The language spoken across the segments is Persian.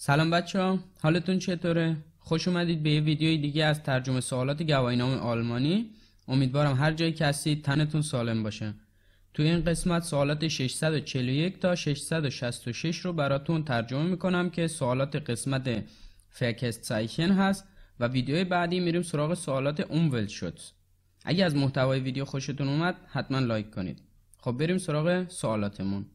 سلام بچه ها حالتون چطوره؟ خوش اومدید به یه ویدیوی دیگه از ترجمه سوالات گواهینامه آلمانی امیدوارم هر جای کسی تنتون سالم باشه تو این قسمت سوالات 641 تا 666 رو براتون ترجمه میکنم که سوالات قسمت فکست سایشن هست و ویدیوی بعدی میریم سراغ سوالات اون شد اگه از محتوای ویدیو خوشتون اومد حتما لایک کنید خب بریم سراغ سوالاتمون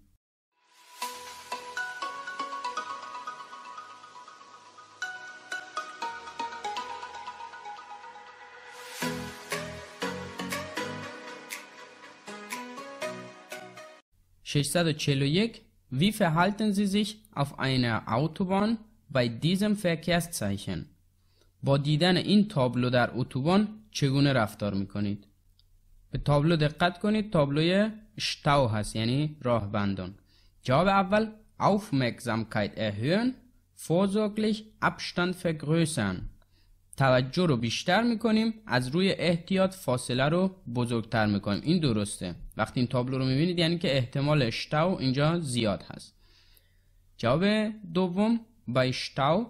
641 Wie verhalten Sie sich auf einer Autobahn bei diesem Verkehrszeichen? با دیدن این تابلو در اتوبان چگونه رفتار میکنید؟ به تابلو دقت کنید تابلوی شتاو هست یعنی راه بندان جواب اول Aufmerksamkeit erhöhen vorsorglich Abstand vergrößern توجه رو بیشتر میکنیم از روی احتیاط فاصله رو بزرگتر میکنیم این درسته وقتی این تابلو رو میبینید یعنی که احتمال اشتاو اینجا زیاد هست جواب دوم bei و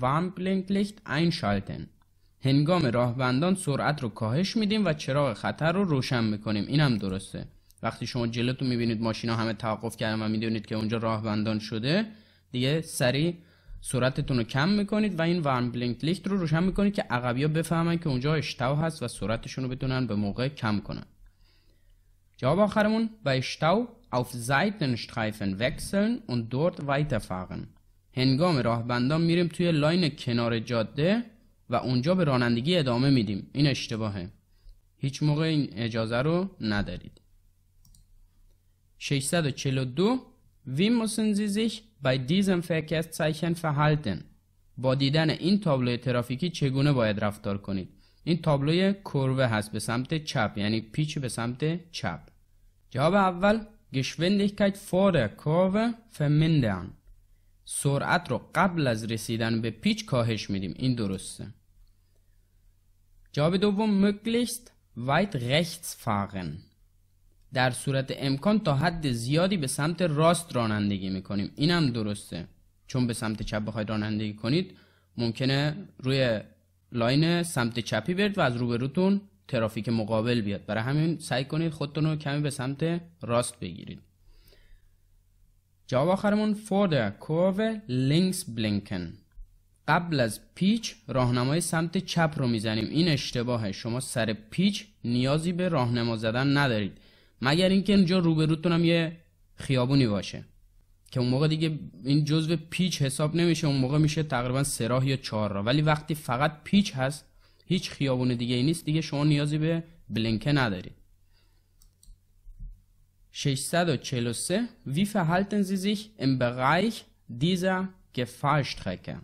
وام بلینکلیخت این einschalten. هنگام راهبندان سرعت رو کاهش میدیم و چراغ خطر رو روشن میکنیم این هم درسته وقتی شما می میبینید ماشینا همه توقف کردن و میدونید که اونجا راهبندان شده دیگه سریع سرعتتون رو کم میکنید و این ورم بلینک لیست رو روشن میکنید که عقبیا بفهمن که اونجا اشتاو هست و سرعتشون رو بتونن به موقع کم کنن جواب آخرمون و اشتاو auf Seitenstreifen wechseln und dort weiterfahren هنگام راهبندان میریم توی لاین کنار جاده و اونجا به رانندگی ادامه میدیم این اشتباهه هیچ موقع این اجازه رو ندارید 642 Wie müssen Sie sich bei diesem Verkehrszeichen verhalten با دیدن این تابلو ترافیکی چگونه باید رفتار کنید این تابلوی کروه هست به سمت چپ یعنی پیچ به سمت چپ جواب اول Geschwindigkeit vor der Kurve vermindern سرعت رو قبل از رسیدن به پیچ کاهش میدیم این درسته جواب دوم möglichst weit rechts fahren در صورت امکان تا حد زیادی به سمت راست رانندگی میکنیم این هم درسته چون به سمت چپ بخواید رانندگی کنید ممکنه روی لاین سمت چپی برید و از روبروتون ترافیک مقابل بیاد برای همین سعی کنید خودتون رو کمی به سمت راست بگیرید جواب آخرمون فورد در لینکس بلینکن. قبل از پیچ راهنمای سمت چپ رو میزنیم این اشتباهه شما سر پیچ نیازی به راهنما زدن ندارید مگر اینکه اینجا روبروتون هم یه خیابونی باشه که اون موقع دیگه این جزء پیچ حساب نمیشه اون موقع میشه تقریبا سراح یا چهار را ولی وقتی فقط پیچ هست هیچ خیابون دیگه ای نیست دیگه شما نیازی به بلنکه ندارید 643 Wie verhalten Sie sich im Bereich dieser Gefahrstrecke?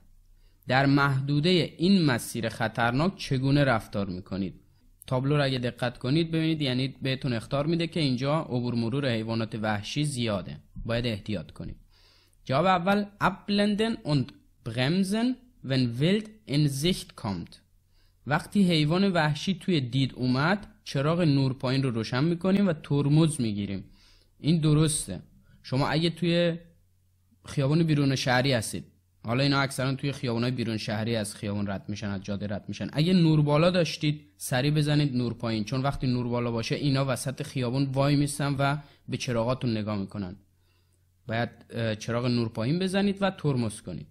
در محدوده این مسیر خطرناک چگونه رفتار میکنید؟ تابلو رو اگه دقت کنید ببینید یعنی بهتون اختار میده که اینجا عبور مرور حیوانات وحشی زیاده باید احتیاط کنید جواب اول ابلندن und bremsen wenn wild وقتی حیوان وحشی توی دید اومد چراغ نور پایین رو روشن میکنیم و ترمز میگیریم این درسته شما اگه توی خیابان بیرون شهری هستید حالا اینا اکثرا توی خیابونای بیرون شهری از خیابون رد میشن از جاده رد میشن اگه نور بالا داشتید سری بزنید نور پایین چون وقتی نور بالا باشه اینا وسط خیابون وای میستن و به چراغاتون نگاه میکنن باید چراغ نور پایین بزنید و ترمز کنید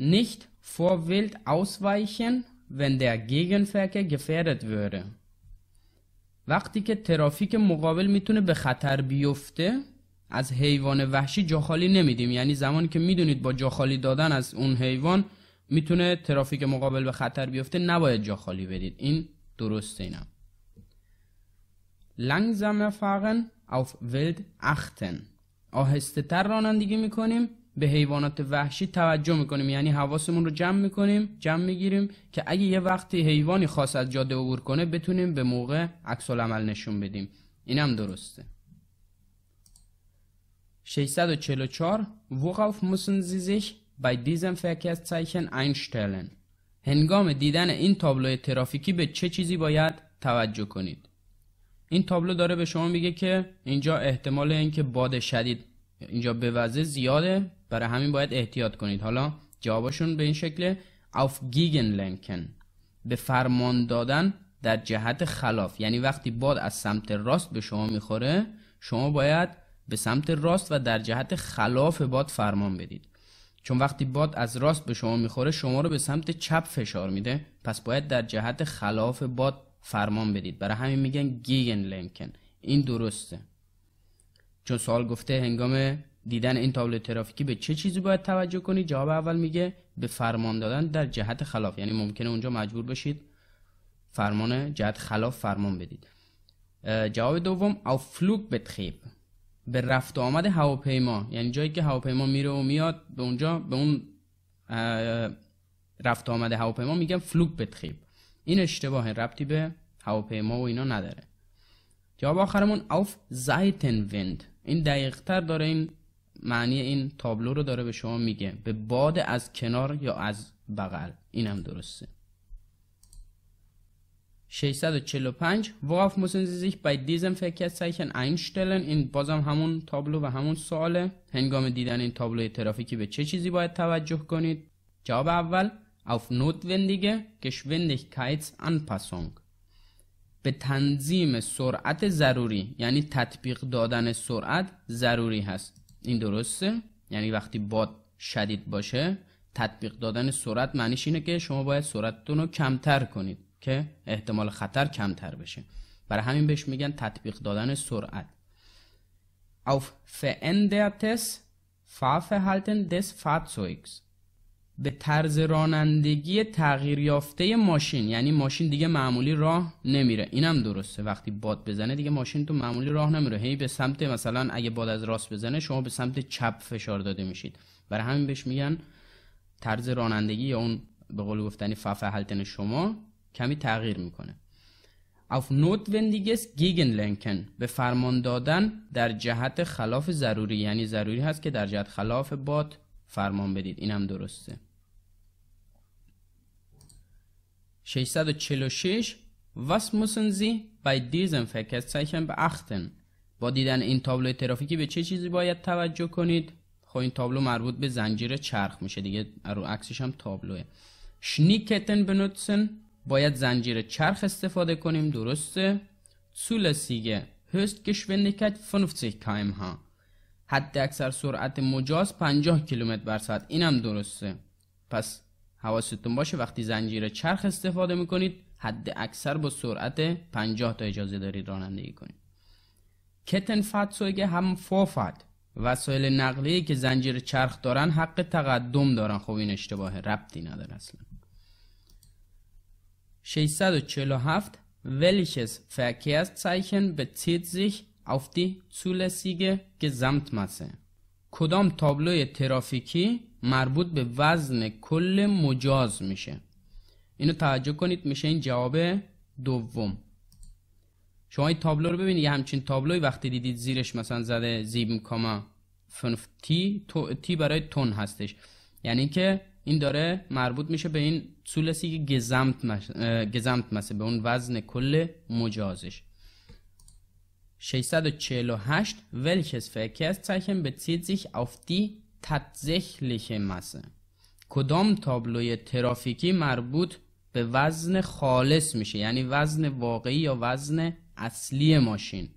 nicht vor wild ausweichen wenn der Gegenverkehr gefährdet وقتی که ترافیک مقابل میتونه به خطر بیفته از حیوان وحشی جاخالی نمیدیم یعنی زمانی که میدونید با جاخالی دادن از اون حیوان میتونه ترافیک مقابل به خطر بیفته نباید جاخالی بدید این درسته اینم لنگزم فاقن auf ولد achten آهسته تر رانندگی میکنیم به حیوانات وحشی توجه میکنیم یعنی حواسمون رو جمع میکنیم جمع میگیریم که اگه یه وقتی حیوانی خاص از جاده عبور کنه بتونیم به موقع عکس عمل نشون بدیم اینم درسته 644 Worauf müssen Sie sich bei diesem Verkehrszeichen einstellen? هنگام دیدن این تابلو ترافیکی به چه چیزی باید توجه کنید؟ این تابلو داره به شما میگه که اینجا احتمال اینکه باد شدید اینجا به وضع زیاده برای همین باید احتیاط کنید حالا جوابشون به این شکله auf Gegenlenken به فرمان دادن در جهت خلاف یعنی وقتی باد از سمت راست به شما میخوره شما باید به سمت راست و در جهت خلاف باد فرمان بدید چون وقتی باد از راست به شما میخوره شما رو به سمت چپ فشار میده پس باید در جهت خلاف باد فرمان بدید برای همین میگن گیگن لینکن این درسته چون سوال گفته هنگام دیدن این تابلو ترافیکی به چه چیزی باید توجه کنی جواب اول میگه به فرمان دادن در جهت خلاف یعنی ممکنه اونجا مجبور بشید فرمان جهت خلاف فرمان بدید جواب دوم او فلوک بتخیب به رفت آمد هواپیما یعنی جایی که هواپیما میره و میاد به اونجا به اون رفت آمد هواپیما میگن فلوک بتخیب این اشتباه ربطی به هواپیما و اینا نداره جواب آخرمون زایتن وند این تر داره این معنی این تابلو رو داره به شما میگه به باد از کنار یا از بغل اینم درسته 645 worauf müssen Sie sich bei diesem Verkehrszeichen einstellen این بازم همون تابلو و همون سواله هنگام دیدن این تابلوی ترافیکی به چه چیزی باید توجه کنید جواب اول auf notwendige Geschwindigkeitsanpassung به تنظیم سرعت ضروری یعنی تطبیق دادن سرعت ضروری هست این درسته یعنی وقتی باد شدید باشه تطبیق دادن سرعت معنیش اینه که شما باید سرعتتون رو کمتر کنید که احتمال خطر کمتر بشه برای همین بهش میگن تطبیق دادن سرعت auf verändertes Fahrverhalten des Fahrzeugs به طرز رانندگی تغییر یافته ماشین یعنی ماشین دیگه معمولی راه نمیره اینم درسته وقتی باد بزنه دیگه ماشین تو معمولی راه نمیره هی به سمت مثلا اگه باد از راست بزنه شما به سمت چپ فشار داده میشید برای همین بهش میگن طرز رانندگی یا اون به قول گفتنی ففه شما کمی تغییر میکنه auf notwendiges gegenlenken به فرمان دادن در جهت خلاف ضروری یعنی ضروری هست که در جهت خلاف باد فرمان بدید اینم درسته 646 Was müssen Sie bei diesem Verkehrszeichen beachten? با دیدن این تابلو ترافیکی به چه چیزی باید توجه کنید؟ خب این تابلو مربوط به زنجیره چرخ میشه دیگه رو عکسش هم تابلوه. شنیکتن بنوتسن باید زنجیر چرخ استفاده کنیم درسته هست Höchstgeschwindigkeit 50 کم ها حد اکثر سرعت مجاز 50 کیلومتر بر ساعت اینم درسته پس حواستون باشه وقتی زنجیر چرخ استفاده میکنید حد اکثر با سرعت 50 تا اجازه دارید رانندگی کنید کتن فاتسویگ هم فوفت وسایل نقلیه که زنجیر چرخ دارن حق تقدم دارن خب این اشتباه ربطی نداره اصلا 647 welches Verkehrszeichen bezieht sich auf die zulässige Gesamtmasse کدام تابلوی ترافیکی مربوط به وزن کل مجاز میشه اینو توجه کنید میشه این جواب دوم شما این تابلو رو ببینید یه همچین تابلوی وقتی دیدید زیرش مثلا زده زیبم کاما فنف تی, برای تون هستش یعنی که این داره مربوط میشه به این سولسی که گزمت, مش... گزمت مسه به اون وزن کل مجازش 648 welches Verkehrszeichen bezieht sich auf die tatsächliche Masse کدام تابلوی ترافیکی مربوط به وزن خالص میشه یعنی وزن واقعی یا وزن اصلی ماشین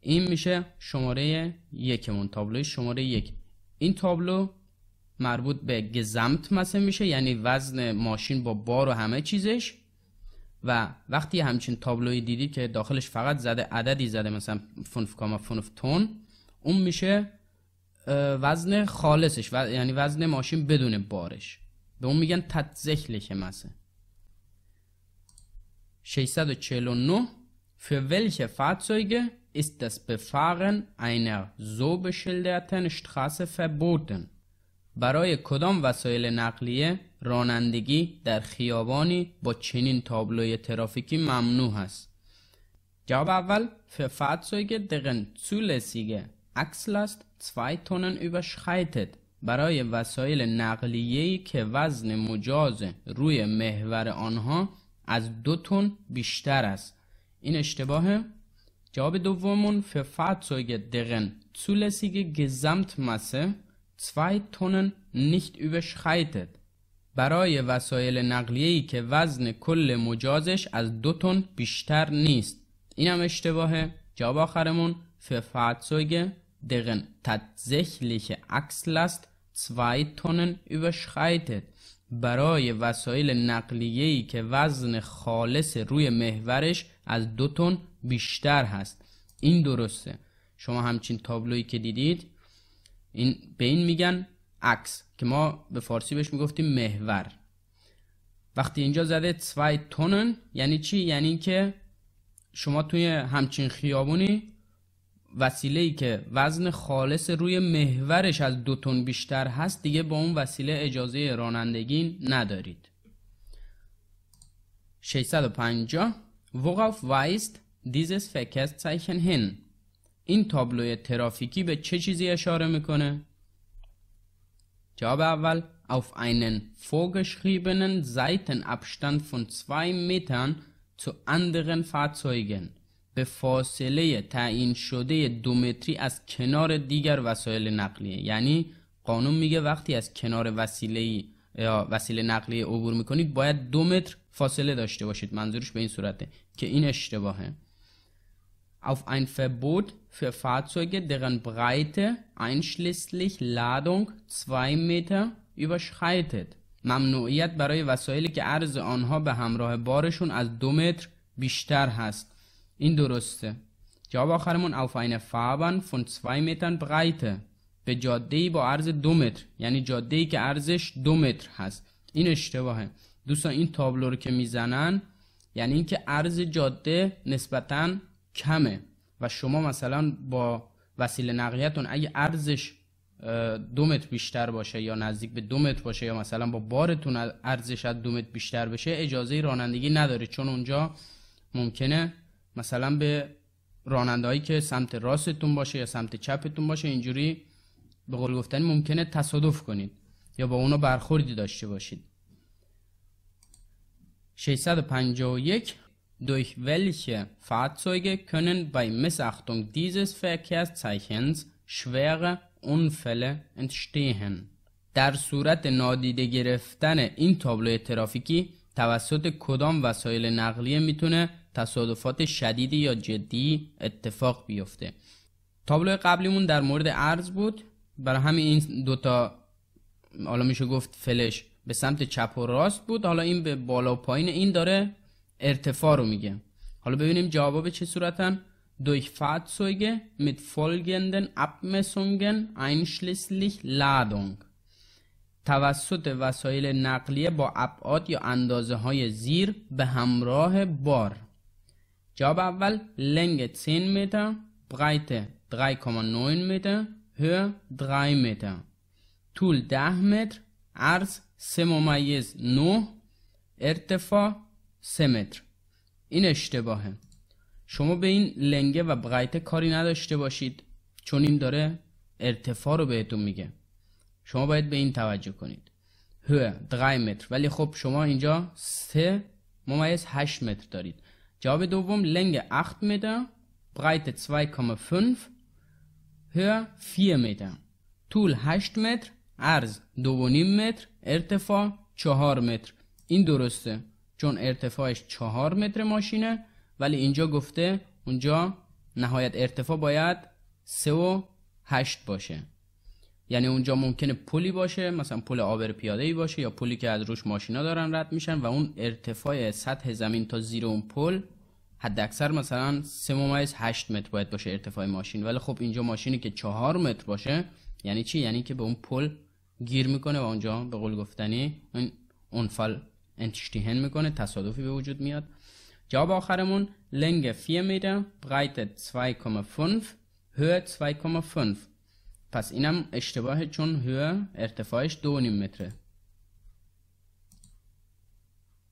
این میشه شماره یکمون تابلوی شماره یک این تابلو مربوط به گزمت مثل میشه یعنی وزن ماشین با بار و همه چیزش و وقتی همچین تابلوی دیدی که داخلش فقط زده عددی زده مثلا فونف کاما تون اون میشه وزن خالصش و... یعنی وزن ماشین بدون بارش به اون میگن تتزهلش مثلا 649 Für welche Fahrzeuge ist das Befahren einer so beschilderten Straße verboten? برای کدام وسایل نقلیه رانندگی در خیابانی با چنین تابلوی ترافیکی ممنوع است جواب اول für دقن deren zulässige Achslast 2 Tonnen überschreitet برای وسایل نقلیه‌ای که وزن مجاز روی محور آنها از دو تن بیشتر است این اشتباهه جواب دومون für Fahrzeuge deren گزمت مسه 2 تنن nicht überschreitet برای وسایل نقلیه‌ای که وزن کل مجازش از دو تن بیشتر نیست این هم اشتباهه جواب آخرمون für Fahrzeuge deren tatsächliche Achslast 2 تنن überschreitet برای وسایل نقلیه‌ای که وزن خالص روی محورش از دو تن بیشتر هست این درسته شما همچین تابلویی که دیدید این به این میگن عکس که ما به فارسی بهش میگفتیم محور وقتی اینجا زده 2 تونن یعنی چی یعنی که شما توی همچین خیابونی وسیله ای که وزن خالص روی محورش از دو تن بیشتر هست دیگه با اون وسیله اجازه رانندگی ندارید 650 Worauf weist dieses Verkehrszeichen hin? این تابلوی ترافیکی به چه چیزی اشاره میکنه؟ جواب اول auf einen vorgeschriebenen Seitenabstand von 2 Metern zu anderen Fahrzeugen به فاصله تعیین شده دو متری از کنار دیگر وسایل نقلیه یعنی قانون میگه وقتی از کنار وسیله یا وسیله نقلیه عبور میکنید باید دو متر فاصله داشته باشید منظورش به این صورته که این اشتباهه auf ein Verbot für Fahrzeuge, deren Breite einschließlich Ladung 2 Meter überschreitet. ممنوعیت برای وسایلی که عرض آنها به همراه بارشون از دو متر بیشتر هست. این درسته. جواب آخرمون auf eine Fahrbahn von 2 Metern Breite به جاده با عرض دو متر یعنی جاده ای که عرضش دو متر هست این اشتباهه دوستان این تابلو رو که میزنن یعنی اینکه عرض جاده نسبتاً کمه و شما مثلا با وسیله نقلیتون اگه ارزش دو متر بیشتر باشه یا نزدیک به دو متر باشه یا مثلا با بارتون ارزش از دو متر بیشتر بشه اجازه رانندگی نداره چون اونجا ممکنه مثلا به رانندهایی که سمت راستتون باشه یا سمت چپتون باشه اینجوری به قول گفتنی ممکنه تصادف کنید یا با اونا برخوردی داشته باشید 651 durch welche Fahrzeuge können bei Missachtung dieses Verkehrszeichens schwere Unfälle entstehen. در صورت نادیده گرفتن این تابلو ترافیکی توسط کدام وسایل نقلیه میتونه تصادفات شدیدی یا جدی اتفاق بیفته تابلو قبلیمون در مورد عرض بود برای همین این دوتا حالا میشه گفت فلش به سمت چپ و راست بود حالا این به بالا و پایین این داره ارتفاع رو میگه حالا ببینیم جواب به چه صورتن durch Fahrzeuge mit folgenden Abmessungen einschließlich لادونگ. توسط وسایل نقلیه با ابعاد یا اندازه های زیر به همراه بار جواب اول لنگ 10 متر برایت 3,9 متر Höhe 3 متر طول 10 متر عرض 3 ممیز 9 ارتفاع 3 متر این اشتباهه شما به این لنگه و بغیته کاری نداشته باشید چون این داره ارتفاع رو بهتون میگه شما باید به این توجه کنید هو 3 متر ولی خب شما اینجا سه ممیز 8 متر دارید جواب دوم لنگ 8 متر breite 2,5 Höhe 4 متر طول 8 متر عرض 2.5 متر ارتفاع 4 متر این درسته چون ارتفاعش چهار متر ماشینه ولی اینجا گفته اونجا نهایت ارتفاع باید سه و هشت باشه یعنی اونجا ممکنه پلی باشه مثلا پل آبر پیاده ای باشه یا پلی که از روش ماشینا دارن رد میشن و اون ارتفاع سطح زمین تا زیر اون پل حد اکثر مثلا 3 ممیز متر باید باشه ارتفاع ماشین ولی خب اینجا ماشینی که 4 متر باشه یعنی چی یعنی که به اون پل گیر میکنه و اونجا به قول گفتنی اون اونفال انتشتیهن میکنه تصادفی به وجود میاد جواب آخرمون لنگه 4 متر بریت 2,5 Höhe 2,5 پس اینم اشتباه چون هوه ارتفاعش 2.5 متره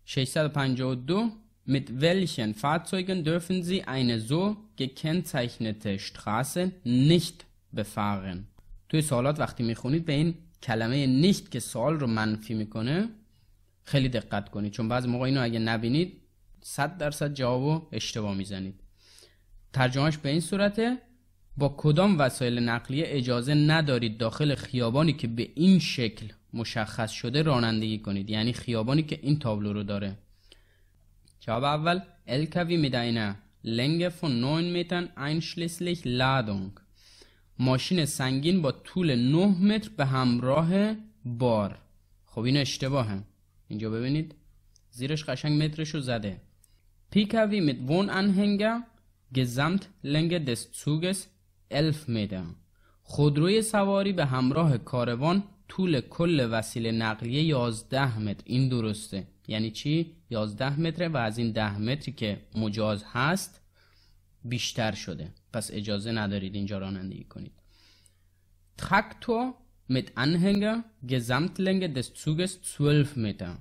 652 Mit welchen Fahrzeugen dürfen Sie eine so gekennzeichnete Straße nicht befahren? توی سوالات وقتی میخونید به این کلمه nicht که سوال رو منفی میکنه خیلی دقت کنید چون بعض موقع اینو اگه نبینید 100 درصد جوابو اشتباه میزنید ترجمهش به این صورته با کدام وسایل نقلیه اجازه ندارید داخل خیابانی که به این شکل مشخص شده رانندگی کنید یعنی خیابانی که این تابلو رو داره جواب اول الکوی mit لنگ فون 9 Metern einschließlich لادونگ ماشین سنگین با طول 9 متر به همراه بار خب این اشتباهه اینجا ببینید زیرش قشنگ مترش رو زده پیکاوی mit Wohnanhänger گزمت لنگ des Zuges 11 متر خودروی سواری به همراه کاروان طول کل وسیله نقلیه 11 متر این درسته یعنی چی 11 متره و از این ده متری که مجاز هست بیشتر شده پس اجازه ندارید اینجا رانندگی کنید تراکتور mit Anhänger, Gesamtlänge des Zuges 12 متر.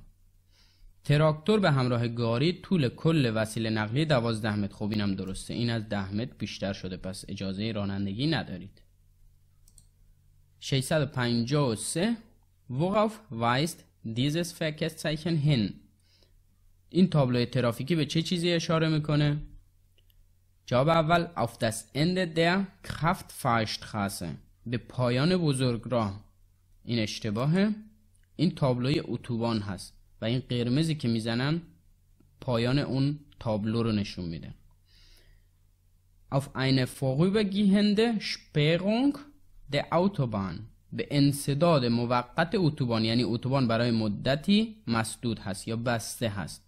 تراکتور به همراه گاری طول کل وسیله نقلیه 12 متر خب اینم درسته این از 10 متر بیشتر شده پس اجازه رانندگی ندارید 653 worauf دیزس dieses Verkehrszeichen hin این تابلو ترافیکی به چه چیزی اشاره میکنه؟ جواب اول auf das Ende der Kraftfahrstraße به پایان راه این اشتباهه این تابلوی اتوبان هست و این قرمزی که میزنن پایان اون تابلو رو نشون میده auf eine vorübergehende Sperrung der Autobahn به انصداد موقت اتوبان یعنی اتوبان برای مدتی مسدود هست یا بسته هست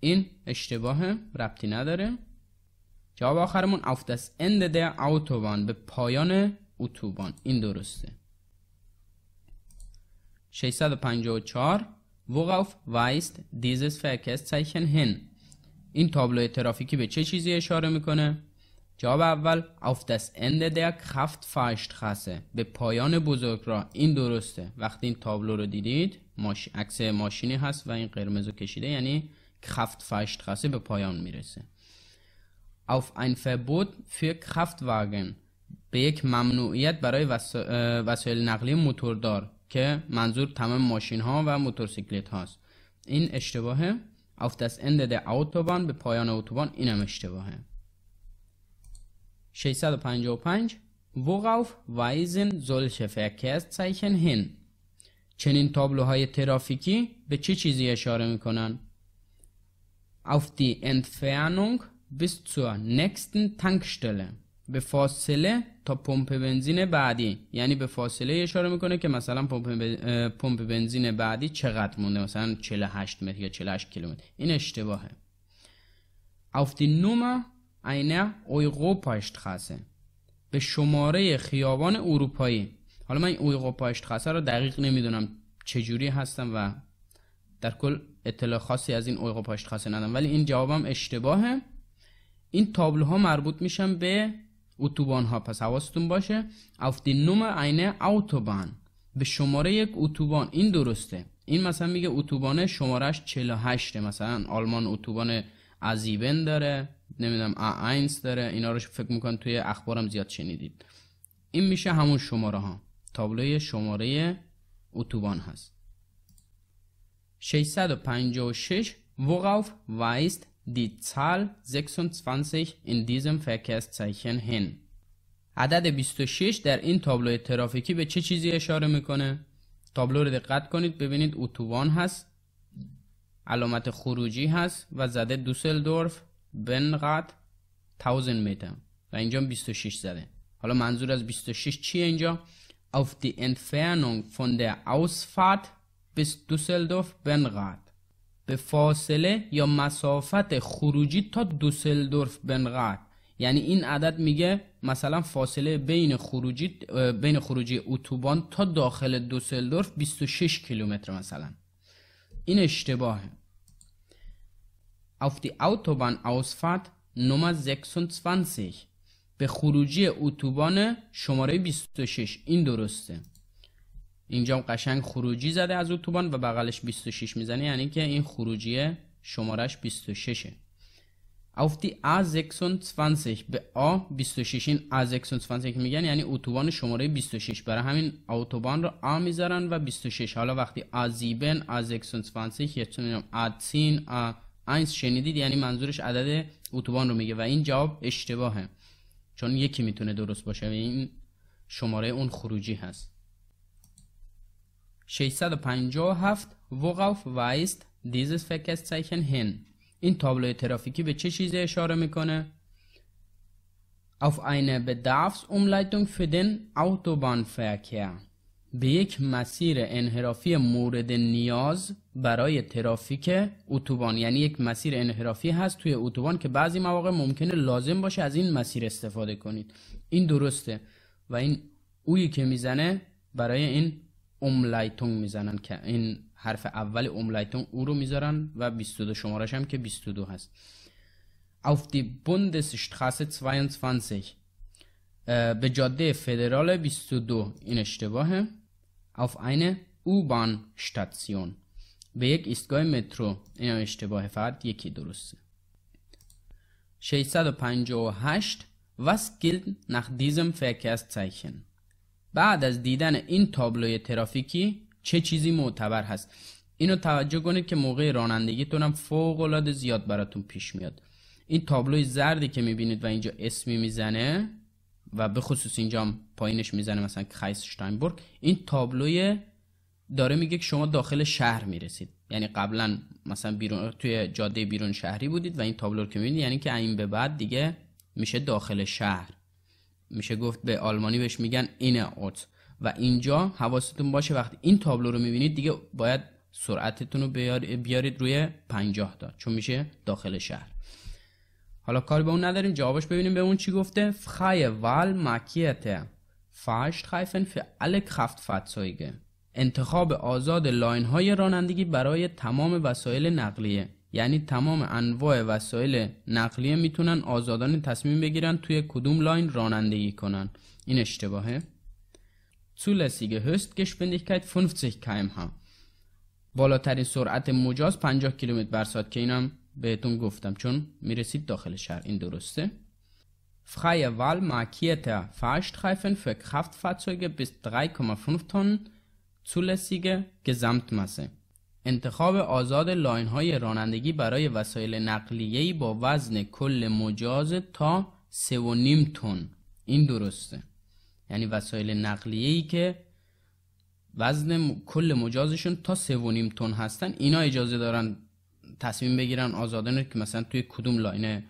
این اشتباه ربطی نداره جواب آخرمون auf das Ende der Autobahn به پایان اتوبان این درسته 654 worauf weist dieses Verkehrszeichen هن این تابلو ترافیکی به چه چیزی اشاره میکنه جواب اول auf das Ende der Kraftfahrstraße به پایان بزرگ را این درسته وقتی این تابلو رو دیدید ماش... عکس ماشینی هست و این قرمز کشیده یعنی Kraftfahrstraße به پایان میرسه auf ein Verbot für Kraftwagen به یک ممنوعیت برای وسایل نقلیه موتوردار که منظور تمام ماشین ها و موتورسیکلت هاست این اشتباهه auf das Ende der Autobahn به پایان اتوبان اینم اشتباهه 655 worauf weisen solche Verkehrszeichen hin چنین تابلوهای ترافیکی به چه چی چیزی اشاره میکنن auf die Entfernung bis zur nächsten Tankstelle به فاصله تا پمپ بنزین بعدی یعنی به فاصله اشاره میکنه که مثلا پمپ بنزین بعدی چقدر مونده مثلا 48 متر یا 48 کیلومتر این اشتباهه auf die Nummer einer Europastraße به شماره خیابان اروپایی حالا من این پاشت رو دقیق نمیدونم چجوری هستم و در کل اطلاع خاصی از این پاشت ندارم ولی این جوابم اشتباهه این تابلوها مربوط میشن به اتوبان ها پس حواستون باشه auf die Nummer eine Autobahn به شماره یک اتوبان این درسته این مثلا میگه اتوبان شمارش 48 مثلا آلمان اتوبان عزیبن داره نمیدونم A1 داره اینا رو فکر میکن توی اخبارم زیاد شنیدید این میشه همون شماره ها تابلوی شماره اتوبان هست 656 وقف وایست die Zahl 26 in diesem Verkehrszeichen hin. عدد 26 در این تابلو ترافیکی به چه چیزی اشاره میکنه؟ تابلو رو دقت کنید ببینید اتوبان هست علامت خروجی هست و زده دوسلدورف بنقد 1000 متر و اینجا 26 زده حالا منظور از 26 چیه اینجا auf die Entfernung von der Ausfahrt bis Düsseldorf Benrad به فاصله یا مسافت خروجی تا دوسلدورف بنقد یعنی این عدد میگه مثلا فاصله بین خروجی بین خروجی اتوبان تا داخل دوسلدورف 26 کیلومتر مثلا این اشتباهه auf die ausfahrt Nummer 26 به خروجی اتوبان شماره 26 این درسته اینجا هم قشنگ خروجی زده از اتوبان و بغلش 26 میزنه یعنی که این خروجی شمارش 26 auf die A26 به A26 این A26 میگن یعنی اتوبان شماره 26 برای همین اتوبان رو A میذارن و 26 حالا وقتی A7 A26 یا چون A10 A1 شنیدید یعنی منظورش عدد اتوبان رو میگه و این جواب اشتباهه چون یکی میتونه درست باشه این شماره اون خروجی هست 657 وقف وایست دیزes Verkehrszeichen hin. این تابلو ترافیکی به چه چیزی اشاره میکنه؟ auf eine Bedarfsumleitung für den Autobahnverkehr. به یک مسیر انحرافی مورد نیاز برای ترافیک اتوبان یعنی یک مسیر انحرافی هست توی اتوبان که بعضی مواقع ممکنه لازم باشه از این مسیر استفاده کنید این درسته و این اویی که میزنه برای این املایتون میزنن که این حرف اول املایتون او رو میذارن و 22 شمارش هم که 22 هست auf die Bundesstraße 22 äh, به جاده فدرال 22 این اشتباهه auf eine U-Bahn Station به یک ایستگاه مترو این هم اشتباه فقط یکی درسته 658 Was gilt nach diesem Verkehrszeichen? بعد از دیدن این تابلوی ترافیکی چه چیزی معتبر هست اینو توجه کنید که موقع رانندگیتونم فوق العاده زیاد براتون پیش میاد این تابلوی زردی که میبینید و اینجا اسمی میزنه و به خصوص اینجا هم پایینش میزنه مثلا خیس این تابلوی داره میگه که شما داخل شهر میرسید یعنی قبلا مثلا بیرون توی جاده بیرون شهری بودید و این تابلو رو که میبینید یعنی که این به بعد دیگه میشه داخل شهر میشه گفت به آلمانی بهش میگن اینه اوت و اینجا حواستون باشه وقتی این تابلو رو میبینید دیگه باید سرعتتون رو بیارید روی 50 تا چون میشه داخل شهر حالا کاری به اون نداریم جوابش ببینیم به اون چی گفته فخای وال مکیته فشت فی الک خفت فتسایگه انتخاب آزاد لاین های رانندگی برای تمام وسایل نقلیه یعنی تمام انواع وسایل نقلیه میتونن آزادانه تصمیم بگیرن توی کدوم لاین رانندگی کنن این اشتباهه zulässige Höchstgeschwindigkeit 50 km/h بالاترین سرعت مجاز 50 کیلومتر بر ساعت که اینم بهتون گفتم چون میرسید داخل شهر این درسته freie Wahl markierter Fahrstreifen für Kraftfahrzeuge bis 3,5 Tonnen zulässige Gesamtmasse انتخاب آزاد لاین های رانندگی برای وسایل نقلیه با وزن کل مجاز تا 3.5 تن این درسته یعنی وسایل ای که وزن کل مجازشون تا 3.5 تن هستن اینا اجازه دارن تصمیم بگیرن آزادانه که مثلا توی کدوم لاین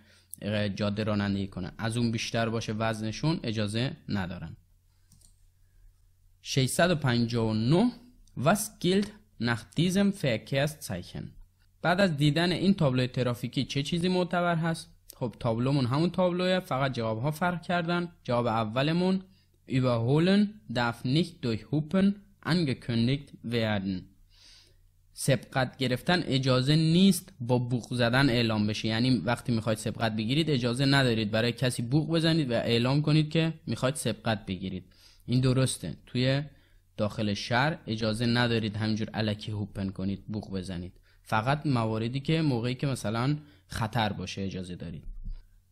جاده رانندگی کنن از اون بیشتر باشه وزنشون اجازه ندارن 659 و سکیلد nach diesem Verkehrszeichen بعد از دیدن این تابلو ترافیکی چه چیزی معتبر هست خب تابلومون همون تابلوه فقط جواب ها فرق کردن جواب اولمون überholen darf nicht durch Hupen angekündigt werden سبقت گرفتن اجازه نیست با بوق زدن اعلام بشه یعنی وقتی میخواید سبقت بگیرید اجازه ندارید برای کسی بوق بزنید و اعلام کنید که میخواید سبقت بگیرید این درسته توی داخل شهر اجازه ندارید همجور علکی هوپن کنید بوق بزنید فقط مواردی که موقعی که مثلا خطر باشه اجازه دارید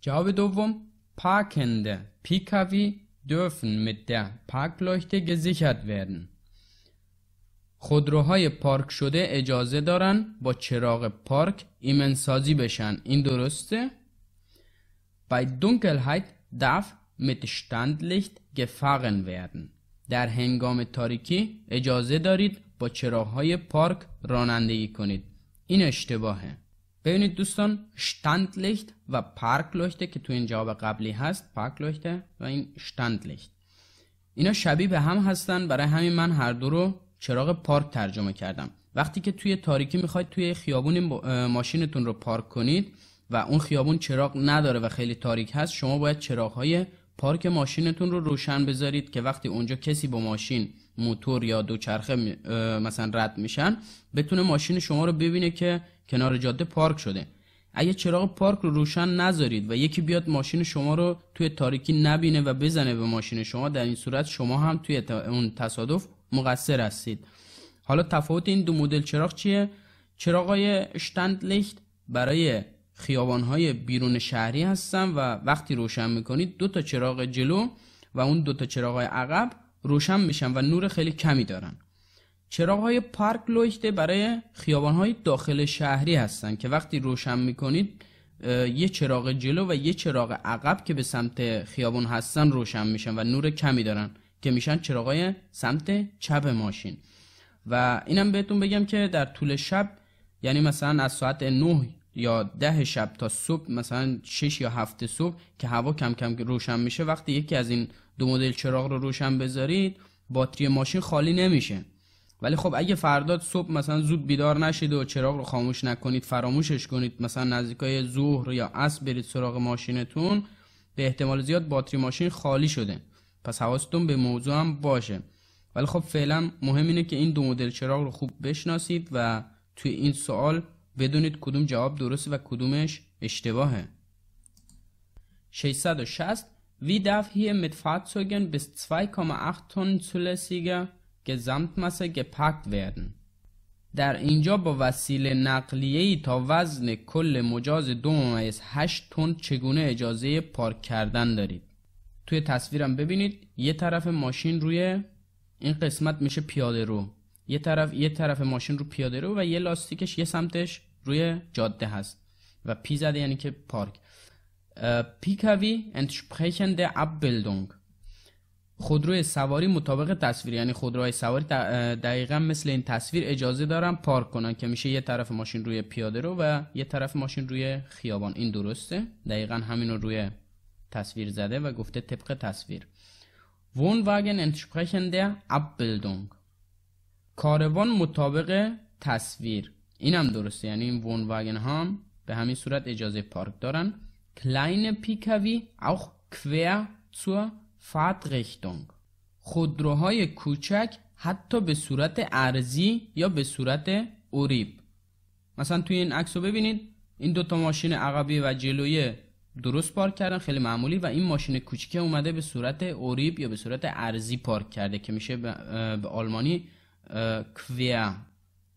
جواب دوم پاکنده پیکاوی dürfen mit der Parkleuchte gesichert werden. خودروهای پارک شده اجازه دارن با چراغ پارک سازی بشن این درسته؟ Bei Dunkelheit darf mit Standlicht گفارن werden. در هنگام تاریکی اجازه دارید با چراغهای پارک رانندگی کنید این اشتباهه ببینید دوستان Standlicht و پارکلeuchte که تو این جواب قبلی هست پارکلeuchte و این Standlicht. اینا شبیه به هم هستن برای همین من هر دو رو چراغ پارک ترجمه کردم وقتی که توی تاریکی میخواید توی خیابون ماشینتون رو پارک کنید و اون خیابون چراغ نداره و خیلی تاریک هست شما باید های پارک ماشینتون رو روشن بذارید که وقتی اونجا کسی با ماشین موتور یا دوچرخه مثلا رد میشن بتونه ماشین شما رو ببینه که کنار جاده پارک شده اگه چراغ پارک رو روشن نذارید و یکی بیاد ماشین شما رو توی تاریکی نبینه و بزنه به ماشین شما در این صورت شما هم توی اون تصادف مقصر هستید حالا تفاوت این دو مدل چراغ چیه چراغای شتندلیخت برای های بیرون شهری هستن و وقتی روشن میکنید دو تا چراغ جلو و اون دو تا چراغ عقب روشن میشن و نور خیلی کمی دارن چراغ های پارک لویته برای خیابان های داخل شهری هستن که وقتی روشن میکنید یه چراغ جلو و یه چراغ عقب که به سمت خیابان هستن روشن میشن و نور کمی دارن که میشن های سمت چپ ماشین و اینم بهتون بگم که در طول شب یعنی مثلا از ساعت 9 یا ده شب تا صبح مثلا شش یا هفت صبح که هوا کم کم روشن میشه وقتی یکی از این دو مدل چراغ رو روشن بذارید باتری ماشین خالی نمیشه ولی خب اگه فردا صبح مثلا زود بیدار نشید و چراغ رو خاموش نکنید فراموشش کنید مثلا نزدیکای ظهر یا عصر برید سراغ ماشینتون به احتمال زیاد باتری ماشین خالی شده پس حواستون به موضوع هم باشه ولی خب فعلا مهم اینه که این دو مدل چراغ رو خوب بشناسید و توی این سوال بدونید کدوم جواب درسته و کدومش اشتباهه 660 Wie darf hier mit Fahrzeugen bis 2,8 Tonnen zulässiger Gesamtmasse geparkt werden? در اینجا با وسیله نقلیه تا وزن کل مجاز 2.8 تن چگونه اجازه پارک کردن دارید توی تصویرم ببینید یه طرف ماشین روی این قسمت میشه پیاده رو یه طرف یه طرف ماشین رو پیاده رو و یه لاستیکش یه سمتش روی جاده هست و پی زده یعنی که پارک پیکاوی انتشپریکن در اببلدونگ خودروی سواری مطابق تصویر یعنی خودروهای سواری دقیقا مثل این تصویر اجازه دارن پارک کنن که میشه یه طرف ماشین روی پیاده رو و یه طرف ماشین روی خیابان این درسته دقیقا همین رو روی تصویر زده و گفته طبق تصویر وون Wohnwagen entsprechende Abbildung کاروان مطابق تصویر این هم درسته یعنی این وون واگن هم به همین صورت اجازه پارک دارن کلین پیکوی auch quer zur Fahrtrichtung خودروهای کوچک حتی به صورت ارزی یا به صورت اوریب مثلا توی این عکس رو ببینید این دوتا ماشین عقبی و جلویی درست پارک کردن خیلی معمولی و این ماشین کوچکه اومده به صورت اوریب یا به صورت ارزی پارک کرده که میشه به آلمانی äh, quer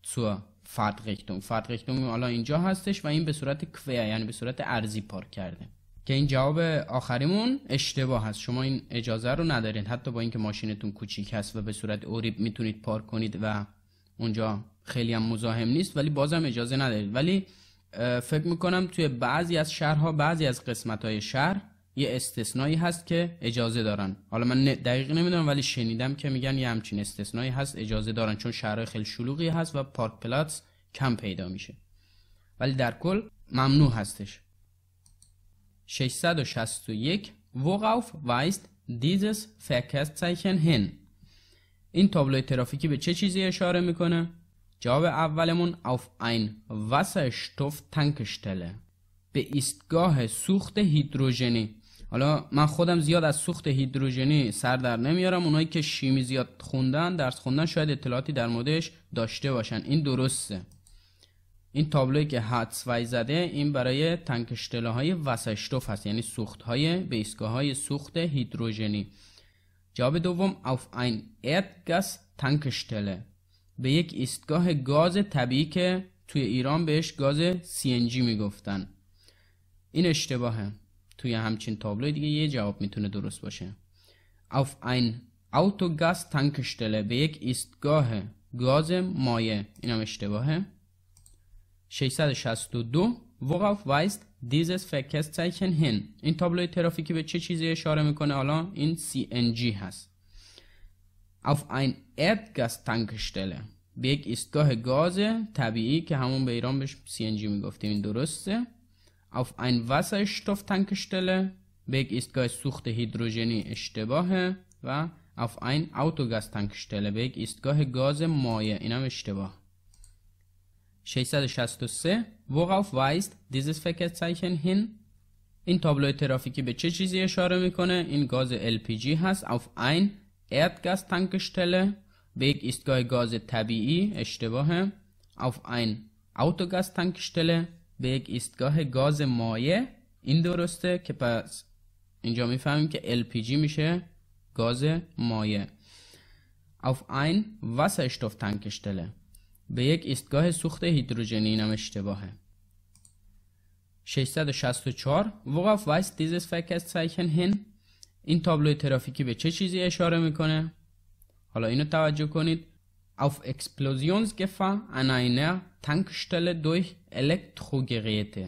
zur Fahrtrichtung Fahrtrichtung حالا اینجا هستش و این به صورت quer یعنی به صورت ارزی پارک کرده که این جواب آخریمون اشتباه هست شما این اجازه رو ندارید حتی با اینکه ماشینتون کوچیک هست و به صورت اوریب میتونید پارک کنید و اونجا خیلی هم مزاحم نیست ولی بازم اجازه ندارید ولی فکر میکنم توی بعضی از شهرها بعضی از قسمت شهر یه استثنایی هست که اجازه دارن حالا من دقیق نمیدونم ولی شنیدم که میگن یه همچین استثنایی هست اجازه دارن چون شهرهای خیلی شلوغی هست و پارک پلاتس کم پیدا میشه ولی در کل ممنوع هستش 661 ویست دیزس dieses Verkehrszeichen هن این تابلوی ترافیکی به چه چیزی اشاره میکنه جواب اولمون auf ein تنکشتله به ایستگاه سوخت هیدروژنی حالا من خودم زیاد از سوخت هیدروژنی سر در نمیارم اونایی که شیمی زیاد خوندن درس خوندن شاید اطلاعاتی در موردش داشته باشن این درسته این تابلوی که وی زده این برای های وسشتوف هست یعنی سوخت های بیسگاه های سوخت هیدروژنی جواب دوم auf ein Erdgas به یک ایستگاه گاز طبیعی که توی ایران بهش گاز CNG میگفتن این اشتباهه توی همچین تابلوی دیگه یه جواب میتونه درست باشه auf ein Autogas Tankstelle به یک ایستگاه گاز مایه اینم اشتباهه 662 worauf weist dieses Verkehrszeichen hin این تابلوی ترافیکی به چه چیزی اشاره میکنه حالا این CNG هست auf ein Erdgas Tankstelle به یک ایستگاه گاز طبیعی که همون به ایران بهش CNG میگفتیم این درسته auf ein Wasserstofftankstelle, Weg ist Gassuchte Hydrogenie اشتباهه و auf ein Autogastankstelle, Weg ist Gas Moje, اینم اشتباه 663 worauf weist dieses Verkehrszeichen hin? In تابلوی ترافیکی به چه چیزی اشاره میکنه؟ این گاز LPG has, auf ein Erdgastankstelle, Weg ist Gas طبیعی, اشتباهه auf ein Autogastankstelle به یک ایستگاه گاز مایع این درسته که پس اینجا میفهمیم که LPG میشه گاز مایع auf ein Wasserstofftankstelle به یک ایستگاه سوخت هیدروژنی اینم اشتباهه 664 وقف وایس دیزس فکستسایکن هن این تابلوی ترافیکی به چه چیزی اشاره میکنه حالا اینو توجه کنید auf Explosionsgefahr an اینه tankstelle durch elektrogeräte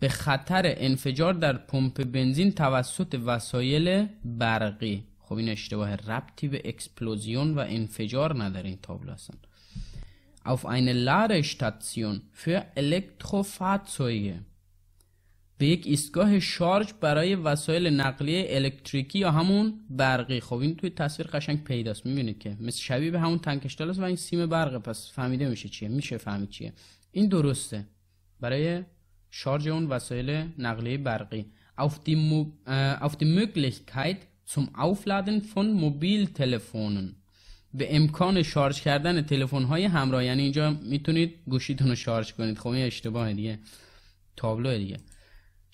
به خطر انفجار در پمپ بنزین توسط وسایل برقی خب این اشتباه ربطی به اکسپلوزیون و انفجار نداره این تابلو هستن auf eine Ladestation für Elektrofahrzeuge به یک ایستگاه شارژ برای وسایل نقلیه الکتریکی یا همون برقی خب این توی تصویر قشنگ پیداست میبینید که مثل شبیه به همون تنکشتال و این سیم برق پس فهمیده میشه چیه میشه فهمید چیه این درسته برای شارژ اون وسایل نقلیه برقی auf die, auf die Möglichkeit zum Aufladen von Mobiltelefonen به امکان شارژ کردن تلفن های همراه یعنی اینجا میتونید گوشیتون رو شارژ کنید خب این اشتباه دیگه تابلو دیگه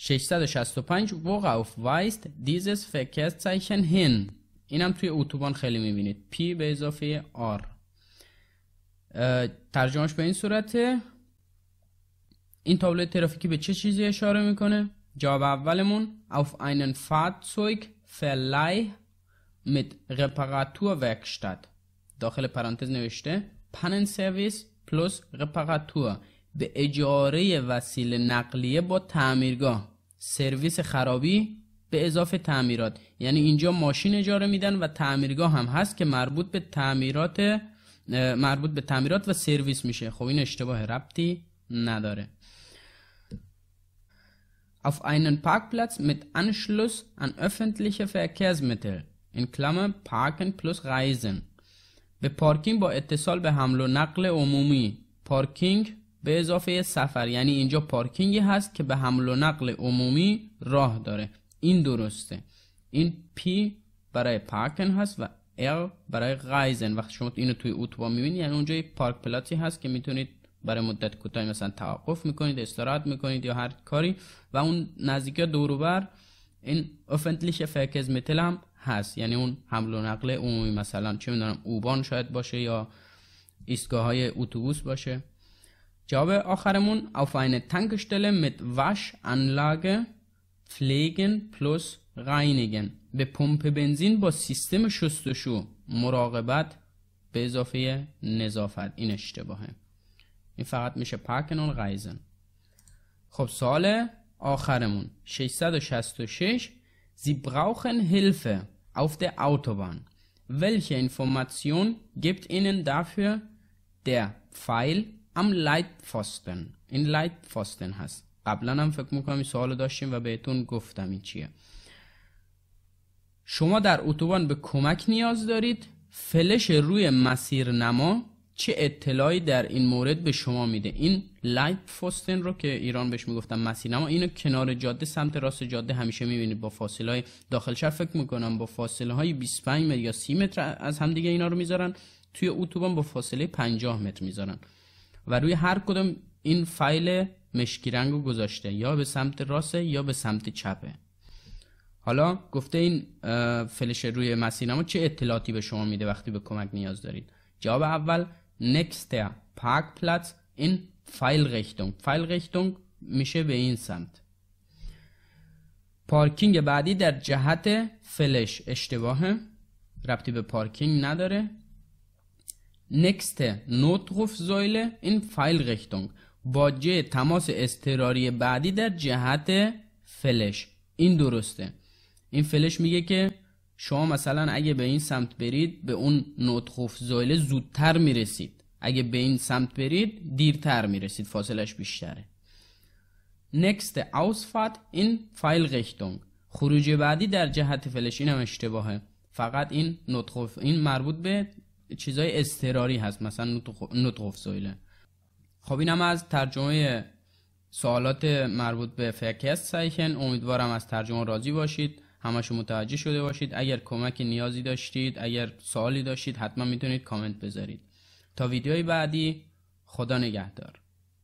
665 وقع اوف وایست دیزس فکرسایشن هن هم توی اتوبان خیلی میبینید پی به اضافه آر ترجمهش به این صورته این تابلو ترافیکی به چه چیزی اشاره میکنه جواب اولمون auf einen Fahrzeug فلای مت رپاراتور داخل پرانتز نوشته پنن سرویس پلوس رپاراتور به اجاره وسیله نقلیه با تعمیرگاه سرویس خرابی به اضافه تعمیرات یعنی اینجا ماشین اجاره میدن و تعمیرگاه هم هست که مربوط به تعمیرات مربوط به تعمیرات و سرویس میشه خب این اشتباه ربطی نداره auf einen Parkplatz mit Anschluss an öffentliche Verkehrsmittel in Klammern Parken plus Reisen به پارکینگ با اتصال به حمل و نقل عمومی پارکینگ به اضافه سفر یعنی اینجا پارکینگی هست که به حمل و نقل عمومی راه داره این درسته این پی برای پارکن هست و ال برای غایزن وقتی شما اینو توی اوتوبا میبینید یعنی اونجا یک پارک پلاتی هست که میتونید برای مدت کوتاهی مثلا توقف میکنید استراحت میکنید یا هر کاری و اون نزدیک دوروبر این افنتلیش فکز متل هم هست یعنی اون حمل و نقل عمومی مثلا چه میدونم اوبان شاید باشه یا ایستگاه های اتوبوس باشه Job آخرمون auf eine Tankstelle mit Waschanlage pflegen plus reinigen به پمپ بنزین با سیستم شستشو مراقبت به اضافه نظافت این اشتباهه این فقط میشه پاکنون رایزن خب سال آخرمون 666 Sie brauchen Hilfe auf der Autobahn. Welche Information gibt Ihnen dafür der Pfeil ام لایت فاستن این لایت فاستن هست قبلا هم فکر میکنم این سوال داشتیم و بهتون گفتم این چیه شما در اتوبان به کمک نیاز دارید فلش روی مسیر نما چه اطلاعی در این مورد به شما میده این لایت فاستن رو که ایران بهش میگفتن مسیر نما اینو کنار جاده سمت راست جاده همیشه میبینید با فاصله های داخل شهر فکر میکنم با فاصله های 25 متر یا 30 متر از همدیگه اینا رو میذارن توی اتوبان با فاصله 50 متر میذارن و روی هر کدوم این فایل مشکی رنگو گذاشته یا به سمت راست یا به سمت چپه حالا گفته این فلش روی مسینما چه اطلاعاتی به شما میده وقتی به کمک نیاز دارید جواب اول نکست پلاتس این فایل ریختونگ فایل ریختونگ میشه به این سمت پارکینگ بعدی در جهت فلش اشتباهه ربطی به پارکینگ نداره نکسته نوتروف زایله این فایل رختونگ باجه تماس استراری بعدی در جهت فلش این درسته این فلش میگه که شما مثلا اگه به این سمت برید به اون نوتروف زایله زودتر میرسید اگه به این سمت برید دیرتر میرسید فاصلش بیشتره نکست اوسفات این فایل رختونگ خروج بعدی در جهت فلش این هم اشتباهه فقط این نطخف این مربوط به چیزای استراری هست مثلا نطق افزایله خب این از ترجمه سوالات مربوط به فکست سیکن امیدوارم از ترجمه راضی باشید همشو متوجه شده باشید اگر کمک نیازی داشتید اگر سوالی داشتید حتما میتونید کامنت بذارید تا ویدیوی بعدی خدا نگهدار